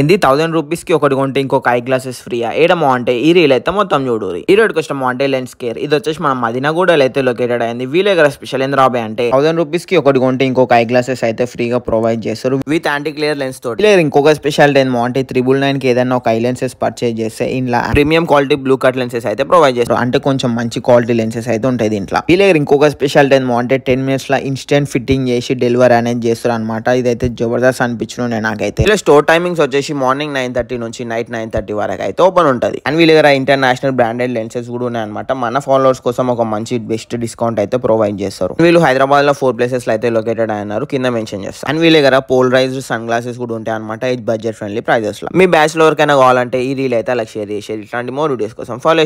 ఇది thousand rupees కి ఒకటి కొంటే ఇంకొక ఐ గ్లాసెస్ ఫ్రీయా ఏడమో అంటే ఈ రీల్ అయితే మొత్తం చూడూరి ఈ రోడ్కి వచ్చాము అంటే లెన్స్ కేర్ ఇది వచ్చేసి మన మదినగూడలో అయితే లొకేటెడ్ అయింది వీళ్ళ దగ్గర స్పెషల్ ఏంది రాబాయ్ అంటే థౌసండ్ రూపీస్ కి ఒకటి కొంటే ఇంకొక ఐ గ్లాసెస్ అయితే ఫ్రీగా ప్రొవైడ్ చేస్తారు విత్ యాంటీ క్లియర్ లెన్స్ తోటి లేదు ఇంకొక స్పెషాలిటీ ఏమో అంటే త్రిబుల్ నైన్ కి ఏదైనా ఒక ఐ లెన్సెస్ పర్చేజ్ చేస్తే ఇంట్లో premium quality blue cut lenses అయితే ప్రొవైడ్ చేస్తారు అంటే కొంచెం మంచి క్వాలిటీ లెన్సెస్ అయితే ఉంటాయి దీంట్లో వీళ్ళ దగ్గర ఇంకొక స్పెషాలిటీ ఏమో అంటే టెన్ మినిట్స్ లో ఇన్స్టెంట్ ఫిట్టింగ్ చేసి డెలివరీ అనేది చేస్తారు అనమాట ఇదైతే జబర్దస్త్ అనిపించిన నాకైతే స్టోర్ టైమింగ్స్ వచ్చేసి వచ్చేసి మార్నింగ్ నైన్ థర్టీ నుంచి నైట్ నైన్ థర్టీ వరకు అయితే ఓపెన్ ఉంటుంది అండ్ వీళ్ళ దగ్గర ఇంటర్నేషనల్ బ్రాండెడ్ లెన్సెస్ కూడా ఉన్నాయన్నమాట మన ఫాలోవర్స్ కోసం ఒక మంచి బెస్ట్ డిస్కౌంట్ అయితే ప్రొవైడ్ చేస్తారు వీళ్ళు హైదరాబాద్ లో ఫోర్ ప్లేసెస్ అయితే లొకేటెడ్ అయినారు కింద మెన్షన్ చేస్తారు అండ్ వీళ్ళ దగ్గర పోలరైజ్డ్ సన్ గ్లాసెస్ కూడా ఉంటాయి అనమాట బడ్జెట్ ఫ్రెండ్లీ ప్రైజెస్ లో మీ బ్యాచ్ లో ఎవరికైనా కావాలంటే ఈ రీల్ అయితే అలా షేర్ చేసేది ఇట్లాంటి మోర్ వీడియోస్ కోసం ఫాలో